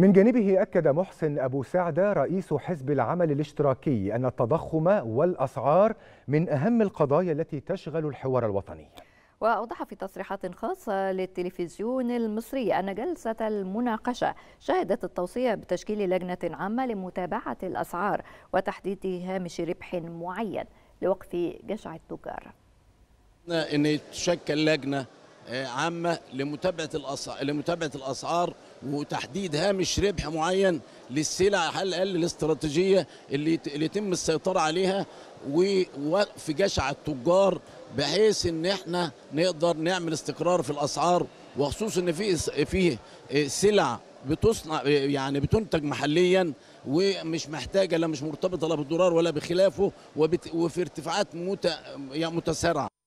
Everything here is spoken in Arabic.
من جانبه أكد محسن أبو سعدة رئيس حزب العمل الاشتراكي أن التضخم والأسعار من أهم القضايا التي تشغل الحوار الوطني وأوضح في تصريحات خاصة للتلفزيون المصري أن جلسة المناقشة شهدت التوصية بتشكيل لجنة عامة لمتابعة الأسعار وتحديد هامش ربح معين لوقف جشع التجار. إن تشكل لجنة عامه لمتابعه الاسعار لمتابعه الاسعار وتحديد هامش ربح معين للسلع على الاقل الاستراتيجيه اللي يتم السيطره عليها ووقف جشع التجار بحيث ان احنا نقدر نعمل استقرار في الاسعار وخصوصا ان في فيه سلع بتصنع يعني بتنتج محليا ومش محتاجه لا مش مرتبطه لا بالدولار ولا بخلافه وفي ارتفاعات يعني متسارعه